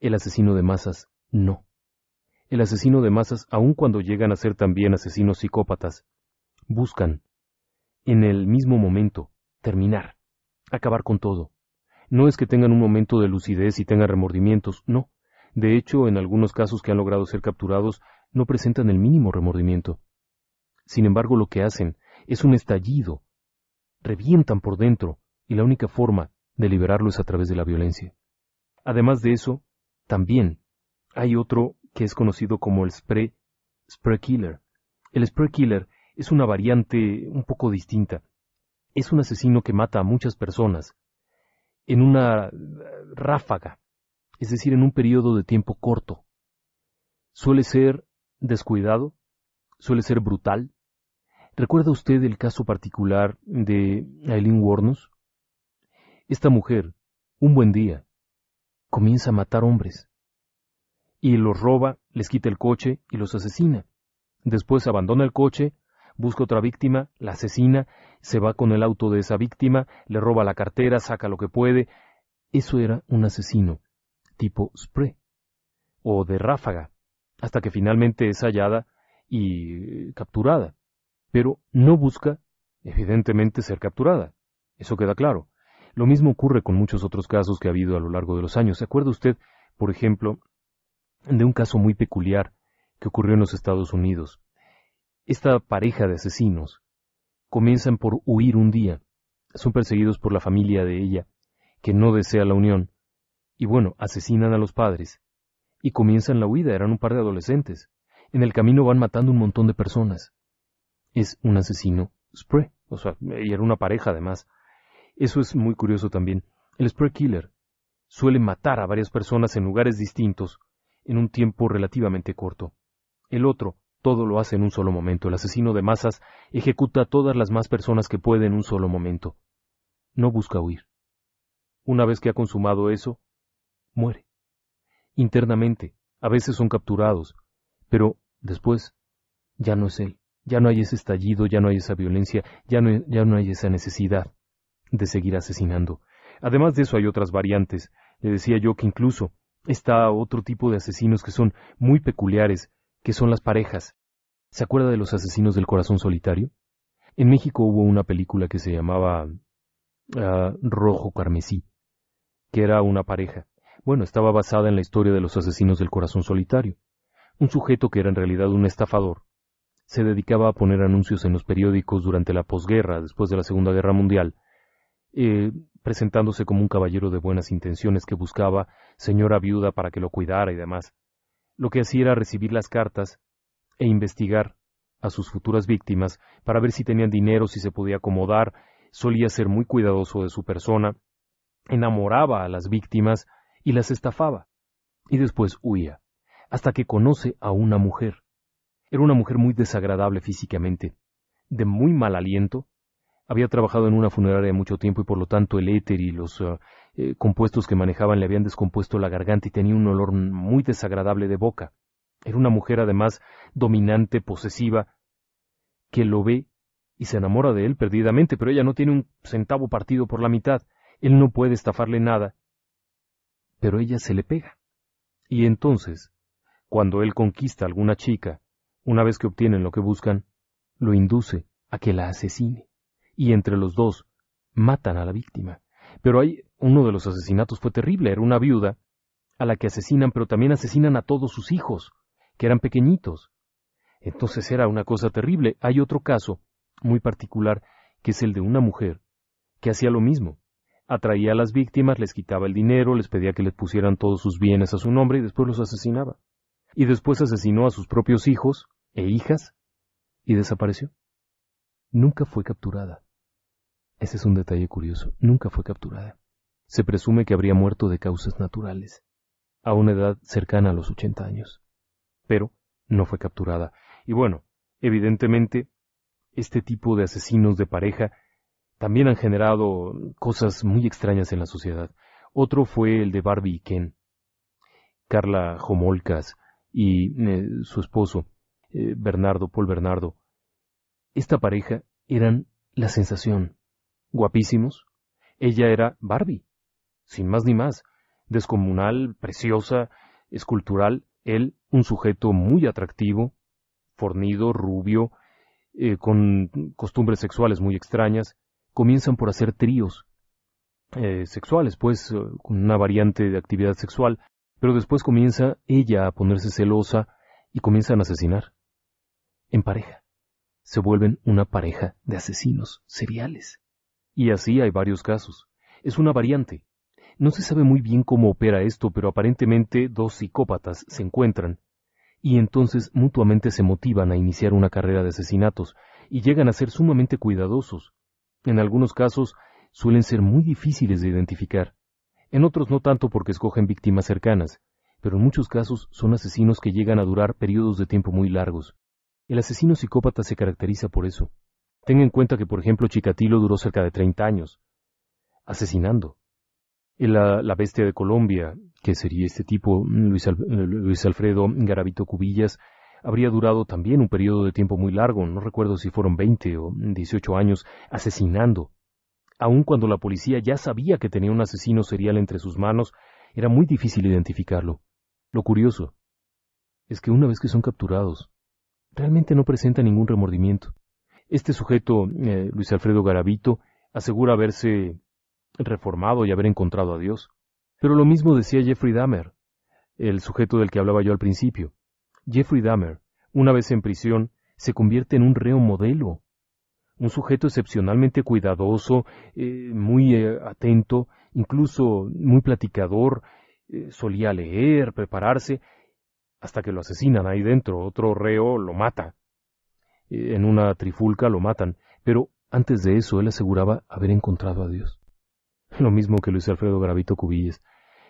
El asesino de masas no. El asesino de masas, aun cuando llegan a ser también asesinos psicópatas, buscan en el mismo momento, terminar, acabar con todo. No es que tengan un momento de lucidez y tengan remordimientos, no. De hecho, en algunos casos que han logrado ser capturados, no presentan el mínimo remordimiento. Sin embargo, lo que hacen es un estallido. Revientan por dentro, y la única forma de liberarlo es a través de la violencia. Además de eso, también hay otro que es conocido como el spray, spray killer. El spray killer es una variante un poco distinta. Es un asesino que mata a muchas personas en una eh, ráfaga, es decir, en un periodo de tiempo corto. Suele ser descuidado, suele ser brutal. ¿Recuerda usted el caso particular de Aileen Warnos? Esta mujer, un buen día, comienza a matar hombres. Y los roba, les quita el coche y los asesina. Después abandona el coche busca otra víctima, la asesina, se va con el auto de esa víctima, le roba la cartera, saca lo que puede. Eso era un asesino, tipo spray, o de ráfaga, hasta que finalmente es hallada y eh, capturada. Pero no busca, evidentemente, ser capturada. Eso queda claro. Lo mismo ocurre con muchos otros casos que ha habido a lo largo de los años. ¿Se acuerda usted, por ejemplo, de un caso muy peculiar que ocurrió en los Estados Unidos? Esta pareja de asesinos comienzan por huir un día, son perseguidos por la familia de ella, que no desea la unión, y bueno, asesinan a los padres, y comienzan la huida, eran un par de adolescentes, en el camino van matando un montón de personas. Es un asesino spray, o sea, y era una pareja además. Eso es muy curioso también. El spray killer suele matar a varias personas en lugares distintos en un tiempo relativamente corto. El otro todo lo hace en un solo momento. El asesino de masas ejecuta a todas las más personas que puede en un solo momento. No busca huir. Una vez que ha consumado eso, muere. Internamente, a veces son capturados, pero después ya no es él. Ya no hay ese estallido, ya no hay esa violencia, ya no, ya no hay esa necesidad de seguir asesinando. Además de eso hay otras variantes. Le decía yo que incluso está otro tipo de asesinos que son muy peculiares, que son las parejas? ¿Se acuerda de los asesinos del corazón solitario? En México hubo una película que se llamaba ah, Rojo Carmesí, que era una pareja. Bueno, estaba basada en la historia de los asesinos del corazón solitario. Un sujeto que era en realidad un estafador se dedicaba a poner anuncios en los periódicos durante la posguerra, después de la Segunda Guerra Mundial, eh, presentándose como un caballero de buenas intenciones que buscaba señora viuda para que lo cuidara y demás. Lo que hacía era recibir las cartas e investigar a sus futuras víctimas para ver si tenían dinero, si se podía acomodar, solía ser muy cuidadoso de su persona, enamoraba a las víctimas y las estafaba, y después huía, hasta que conoce a una mujer. Era una mujer muy desagradable físicamente, de muy mal aliento, había trabajado en una funeraria mucho tiempo y por lo tanto el éter y los eh, eh, compuestos que manejaban le habían descompuesto la garganta y tenía un olor muy desagradable de boca. Era una mujer además dominante, posesiva, que lo ve y se enamora de él perdidamente, pero ella no tiene un centavo partido por la mitad. Él no puede estafarle nada. Pero ella se le pega. Y entonces, cuando él conquista a alguna chica, una vez que obtienen lo que buscan, lo induce a que la asesine y entre los dos matan a la víctima. Pero hay uno de los asesinatos fue terrible, era una viuda a la que asesinan, pero también asesinan a todos sus hijos, que eran pequeñitos. Entonces era una cosa terrible. Hay otro caso muy particular, que es el de una mujer, que hacía lo mismo. Atraía a las víctimas, les quitaba el dinero, les pedía que les pusieran todos sus bienes a su nombre y después los asesinaba. Y después asesinó a sus propios hijos e hijas y desapareció. Nunca fue capturada. Ese es un detalle curioso, nunca fue capturada. Se presume que habría muerto de causas naturales, a una edad cercana a los 80 años. Pero no fue capturada. Y bueno, evidentemente, este tipo de asesinos de pareja también han generado cosas muy extrañas en la sociedad. Otro fue el de Barbie y Ken. Carla Jomolcas y eh, su esposo, eh, Bernardo, Paul Bernardo. Esta pareja eran la sensación guapísimos, ella era Barbie, sin más ni más, descomunal, preciosa, escultural, él un sujeto muy atractivo, fornido, rubio, eh, con costumbres sexuales muy extrañas, comienzan por hacer tríos eh, sexuales, pues, eh, con una variante de actividad sexual, pero después comienza ella a ponerse celosa y comienzan a asesinar. En pareja. Se vuelven una pareja de asesinos seriales. Y así hay varios casos. Es una variante. No se sabe muy bien cómo opera esto, pero aparentemente dos psicópatas se encuentran y entonces mutuamente se motivan a iniciar una carrera de asesinatos y llegan a ser sumamente cuidadosos. En algunos casos suelen ser muy difíciles de identificar, en otros no tanto porque escogen víctimas cercanas, pero en muchos casos son asesinos que llegan a durar periodos de tiempo muy largos. El asesino psicópata se caracteriza por eso, Ten en cuenta que, por ejemplo, Chicatilo duró cerca de 30 años, asesinando. La, la bestia de Colombia, que sería este tipo, mm, eh, Luis, Alfredo Garavito Cubillas, habría durado también un periodo de tiempo muy largo, no recuerdo si fueron 20 o 18 años, asesinando. Aun cuando la policía ya sabía que tenía un asesino serial entre sus manos, era muy difícil identificarlo. Lo curioso es que una vez que son capturados, realmente no presenta ningún remordimiento. Este sujeto, eh, Luis Alfredo Garavito, asegura haberse reformado y haber encontrado a Dios. Pero lo mismo decía Jeffrey Dahmer, el sujeto del que hablaba yo al principio. Jeffrey Dahmer, una vez en prisión, se convierte en un reo modelo, un sujeto excepcionalmente cuidadoso, eh, muy eh, atento, incluso muy platicador, solía leer, prepararse, hasta que lo asesinan ahí dentro, otro reo lo mata. Eh, en una trifulca lo matan, pero antes de eso él aseguraba haber encontrado a Dios. Lo mismo que Luis Alfredo Gravito Cubillas.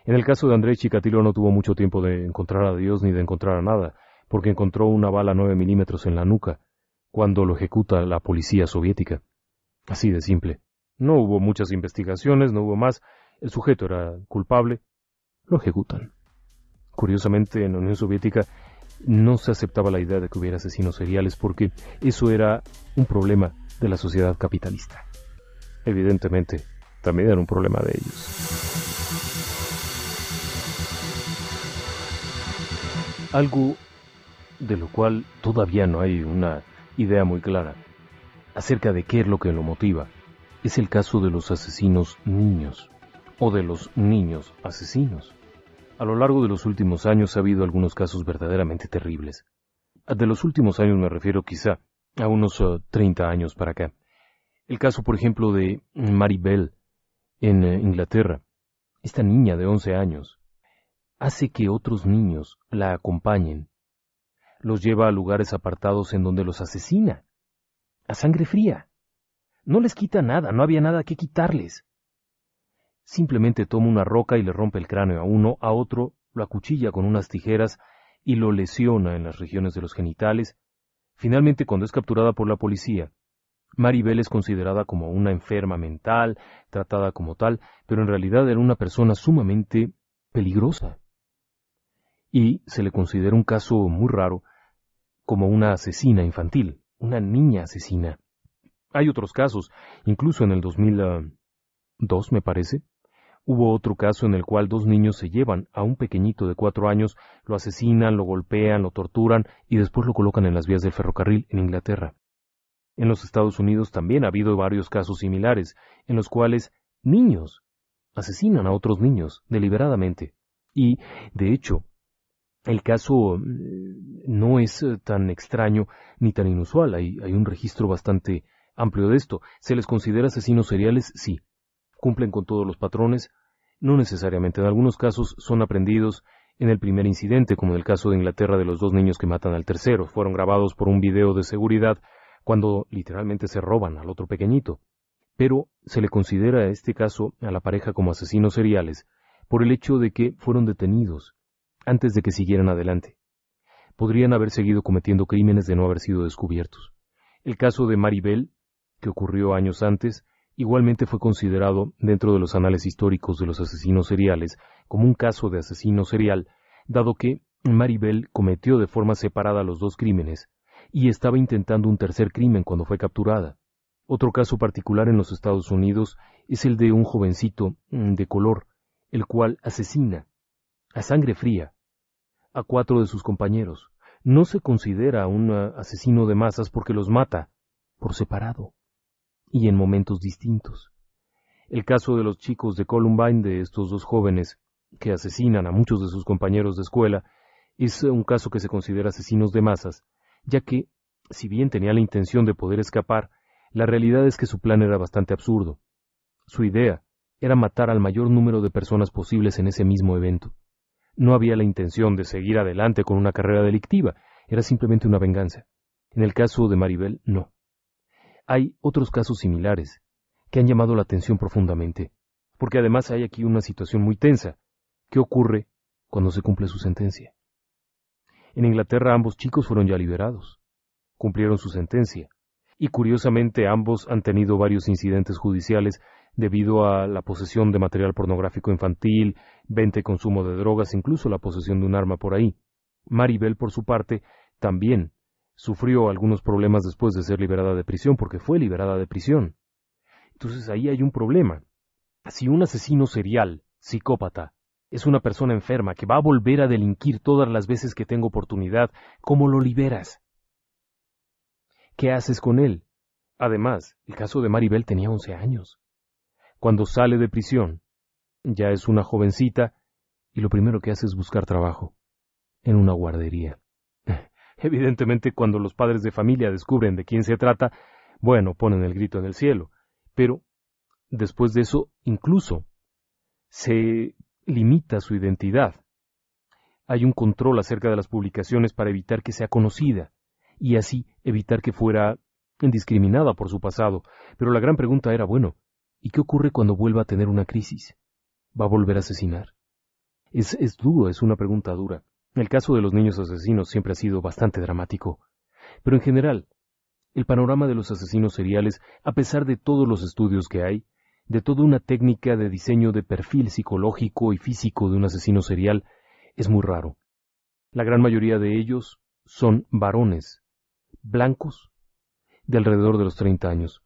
En el caso de Andrés Chikatilo no tuvo mucho tiempo de encontrar a Dios ni de encontrar a nada, porque encontró una bala 9 milímetros en la nuca, cuando lo ejecuta la policía soviética. Así de simple. No hubo muchas investigaciones, no hubo más. El sujeto era culpable. Lo ejecutan. Curiosamente, en la Unión Soviética no se aceptaba la idea de que hubiera asesinos seriales porque eso era un problema de la sociedad capitalista. Evidentemente, también era un problema de ellos. Algo de lo cual todavía no hay una idea muy clara acerca de qué es lo que lo motiva es el caso de los asesinos niños o de los niños asesinos. A lo largo de los últimos años ha habido algunos casos verdaderamente terribles. De los últimos años me refiero quizá a unos eh, treinta 30 años para acá. El caso, por ejemplo, de Maribel en eh, Inglaterra. Esta niña de 11 años hace que otros niños la acompañen. Los lleva a lugares apartados en donde los asesina. A sangre fría. No les quita nada, no había nada que quitarles simplemente toma una roca y le rompe el cráneo a uno, a otro, lo acuchilla con unas tijeras y lo lesiona en las regiones de los genitales. Finalmente, cuando es capturada por la policía, Maribel es considerada como una enferma mental, tratada como tal, pero en realidad era una persona sumamente peligrosa. Y se le considera un caso muy raro como una asesina infantil, una niña asesina. Hay otros casos, incluso en el 2002 ah, me parece, Hubo otro caso en el cual dos niños se llevan a un pequeñito de cuatro años, lo asesinan, lo golpean, lo torturan y después lo colocan en las vías del ferrocarril en Inglaterra. En los Estados Unidos también ha habido varios casos similares, en los cuales niños asesinan a otros niños deliberadamente. Y, de hecho, el caso mm, no es eh, tan extraño ni tan inusual. Hay, hay un registro bastante amplio de esto. ¿Se les considera asesinos seriales? Sí cumplen con todos los patrones, no necesariamente, en algunos casos son aprendidos en el primer incidente, como en el caso de Inglaterra de los dos niños que matan al tercero, fueron grabados por un video de seguridad cuando literalmente se roban al otro pequeñito. Pero se le considera a este caso a la pareja como asesinos seriales por el hecho de que fueron detenidos antes de que siguieran adelante. Podrían haber seguido cometiendo crímenes de no haber sido descubiertos. El caso de Maribel, que ocurrió años antes, Igualmente fue considerado, dentro de los anales históricos de los asesinos seriales, como un caso de asesino serial, dado que Maribel cometió de forma separada los dos crímenes y estaba intentando un tercer crimen cuando fue capturada. Otro caso particular en los Estados Unidos es el de un jovencito mm, de color, el cual asesina, a sangre fría, a cuatro de sus compañeros. No se considera un ah, asesino de masas porque los mata por separado y en momentos distintos. El caso de los chicos de Columbine, de estos dos jóvenes que asesinan a muchos de sus compañeros de escuela, es un caso que se considera asesinos de masas, ya que, si bien tenía la intención de poder escapar, la realidad es que su plan era bastante absurdo. Su idea era matar al mayor número de personas posibles en ese mismo evento. No había la intención de seguir adelante con una carrera delictiva, era simplemente una venganza. En el caso de Maribel, no. Hay otros casos similares que han llamado la atención profundamente, porque además hay aquí una situación muy tensa. ¿Qué ocurre cuando se cumple su sentencia? En Inglaterra ambos chicos fueron ya liberados, cumplieron su sentencia, y curiosamente ambos han tenido varios incidentes judiciales debido a la posesión de material pornográfico infantil, venta y consumo de drogas, incluso la posesión de un arma por ahí. Maribel, por su parte, también sufrió algunos problemas después de ser liberada de prisión, porque fue liberada de prisión. Entonces ahí hay un problema. Si un asesino serial, psicópata, es una persona enferma que va a volver a delinquir todas las veces que tenga oportunidad, ¿cómo lo liberas? ¿Qué haces con él? Además, el caso de Maribel tenía 11 años. Cuando sale de prisión, ya es una jovencita y lo primero que hace es buscar trabajo en una guardería. Evidentemente, cuando los padres de familia descubren de quién se trata, bueno, ponen el grito en el cielo. Pero, después de eso, incluso, se limita su identidad. Hay un control acerca de las publicaciones para evitar que sea conocida, y así evitar que fuera indiscriminada por su pasado. Pero la gran pregunta era, bueno, ¿y qué ocurre cuando vuelva a tener una crisis? ¿Va a volver a asesinar? Es, es duro, es una pregunta dura. El caso de los niños asesinos siempre ha sido bastante dramático, pero en general, el panorama de los asesinos seriales, a pesar de todos los estudios que hay, de toda una técnica de diseño de perfil psicológico y físico de un asesino serial, es muy raro. La gran mayoría de ellos son varones, blancos, de alrededor de los 30 años.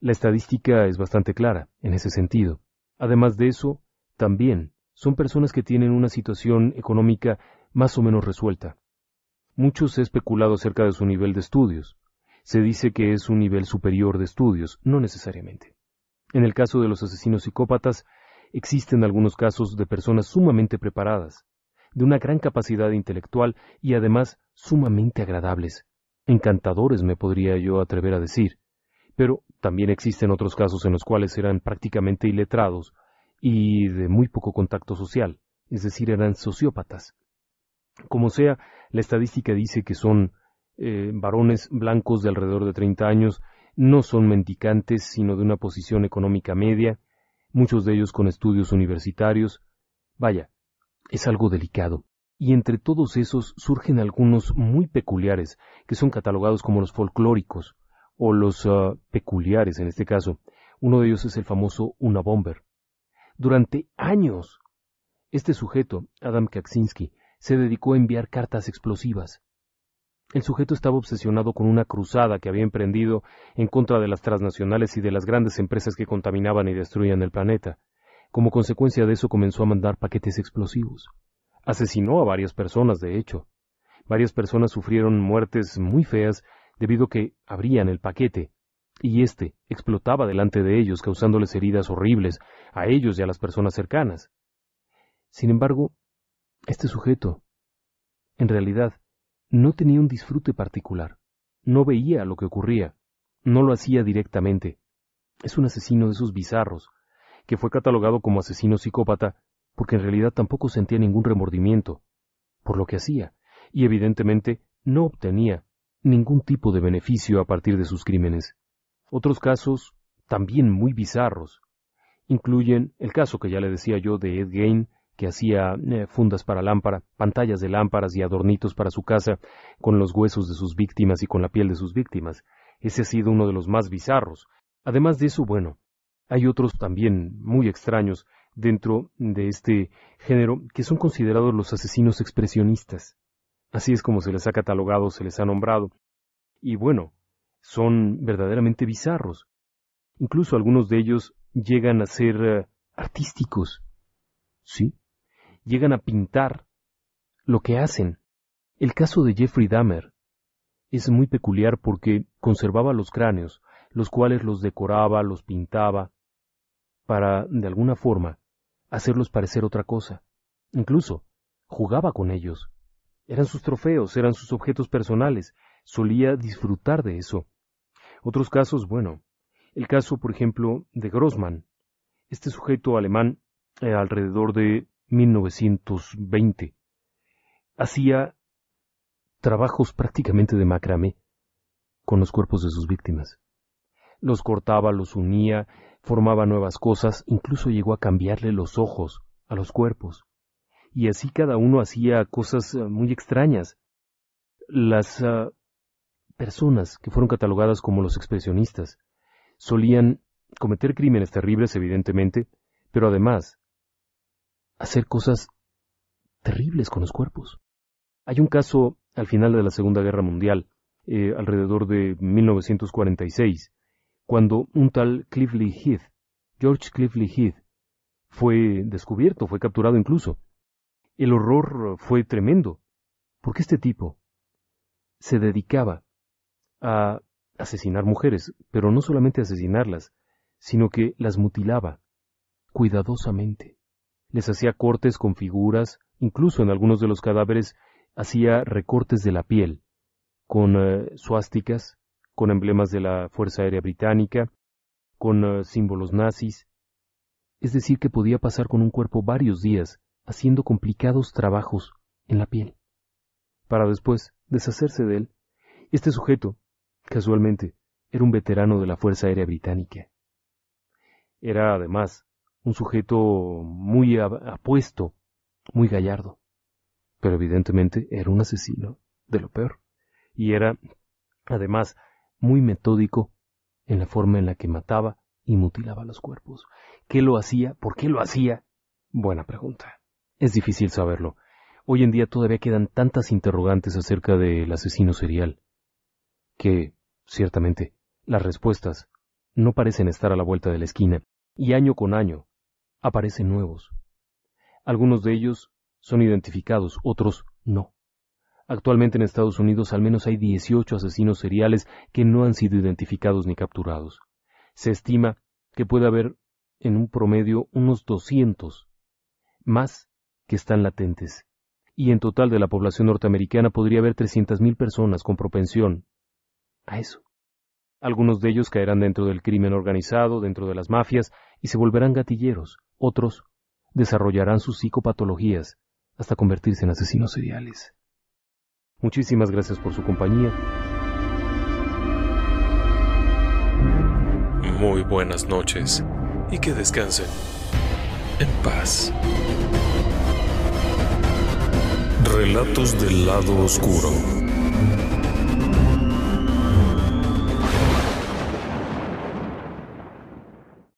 La estadística es bastante clara en ese sentido. Además de eso, también son personas que tienen una situación económica más o menos resuelta. Mucho se ha especulado acerca de su nivel de estudios. Se dice que es un nivel superior de estudios, no necesariamente. En el caso de los asesinos psicópatas, existen algunos casos de personas sumamente preparadas, de una gran capacidad intelectual y además sumamente agradables. Encantadores me podría yo atrever a decir. Pero también existen otros casos en los cuales eran prácticamente iletrados y de muy poco contacto social, es decir, eran sociópatas. Como sea, la estadística dice que son eh, varones blancos de alrededor de 30 años, no son mendicantes, sino de una posición económica media, muchos de ellos con estudios universitarios. Vaya, es algo delicado. Y entre todos esos surgen algunos muy peculiares, que son catalogados como los folclóricos, o los ah, peculiares en este caso. Uno de ellos es el famoso Una Bomber. Durante años, este sujeto, Adam Kaczynski, se dedicó a enviar cartas explosivas. El sujeto estaba obsesionado con una cruzada que había emprendido en contra de las transnacionales y de las grandes empresas que contaminaban y destruían el planeta. Como consecuencia de eso comenzó a mandar paquetes explosivos. Asesinó a varias personas, de hecho. Varias personas sufrieron muertes muy feas debido a que abrían el paquete, y éste explotaba delante de ellos, causándoles heridas horribles a ellos y a las personas cercanas. Sin embargo, este sujeto, en realidad, no tenía un disfrute particular, no veía lo que ocurría, no lo hacía directamente. Es un asesino de esos bizarros, que fue catalogado como asesino psicópata porque en realidad tampoco sentía ningún remordimiento por lo que hacía, y evidentemente no obtenía ningún tipo de beneficio a partir de sus crímenes. Otros casos, también muy bizarros, incluyen el caso que ya le decía yo de Ed Gain que hacía eh, fundas para lámpara, pantallas de lámparas y adornitos para su casa, con los huesos de sus víctimas y con la piel de sus víctimas. Ese ha sido uno de los más bizarros. Además de eso, bueno, hay otros también muy extraños dentro de este género que son considerados los asesinos expresionistas. Así es como se les ha catalogado, se les ha nombrado. Y bueno, son verdaderamente bizarros. Incluso algunos de ellos llegan a ser eh, artísticos. ¿Sí? llegan a pintar lo que hacen. El caso de Jeffrey Dahmer es muy peculiar porque conservaba los cráneos, los cuales los decoraba, los pintaba, para, de alguna forma, hacerlos parecer otra cosa. Incluso, jugaba con ellos. Eran sus trofeos, eran sus objetos personales. Solía disfrutar de eso. Otros casos, bueno, el caso, por ejemplo, de Grossman, este sujeto alemán, eh, alrededor de 1920. Hacía trabajos prácticamente de macramé con los cuerpos de sus víctimas. Los cortaba, los unía, formaba nuevas cosas, incluso llegó a cambiarle los ojos a los cuerpos. Y así cada uno hacía cosas eh, muy extrañas. Las eh, personas que fueron catalogadas como los expresionistas solían cometer crímenes terribles, evidentemente, pero además hacer cosas terribles con los cuerpos. Hay un caso al final de la Segunda Guerra Mundial, eh, alrededor de 1946, cuando un tal Cliffley Heath, George Cliffley Heath, fue descubierto, fue capturado incluso. El horror fue tremendo, porque este tipo se dedicaba a asesinar mujeres, pero no solamente asesinarlas, sino que las mutilaba cuidadosamente les hacía cortes con figuras, incluso en algunos de los cadáveres hacía recortes de la piel, con eh, suásticas, con emblemas de la Fuerza Aérea Británica, con eh, símbolos nazis. Es decir, que podía pasar con un cuerpo varios días haciendo complicados trabajos en la piel, para después deshacerse de él. Este sujeto, casualmente, era un veterano de la Fuerza Aérea Británica. Era, además, un sujeto muy apuesto, muy gallardo. Pero evidentemente era un asesino, de lo peor. Y era, además, muy metódico en la forma en la que mataba y mutilaba los cuerpos. ¿Qué lo hacía? ¿Por qué lo hacía? Buena pregunta. Es difícil saberlo. Hoy en día todavía quedan tantas interrogantes acerca del asesino serial que, ciertamente, las respuestas no parecen estar a la vuelta de la esquina, y año con año aparecen nuevos. Algunos de ellos son identificados, otros no. Actualmente en Estados Unidos al menos hay 18 asesinos seriales que no han sido identificados ni capturados. Se estima que puede haber en un promedio unos 200 más que están latentes. Y en total de la población norteamericana podría haber 300.000 personas con propensión a eso. Algunos de ellos caerán dentro del crimen organizado, dentro de las mafias, y se volverán gatilleros. Otros desarrollarán sus psicopatologías hasta convertirse en asesinos seriales. Muchísimas gracias por su compañía. Muy buenas noches y que descansen en paz. Relatos del lado oscuro.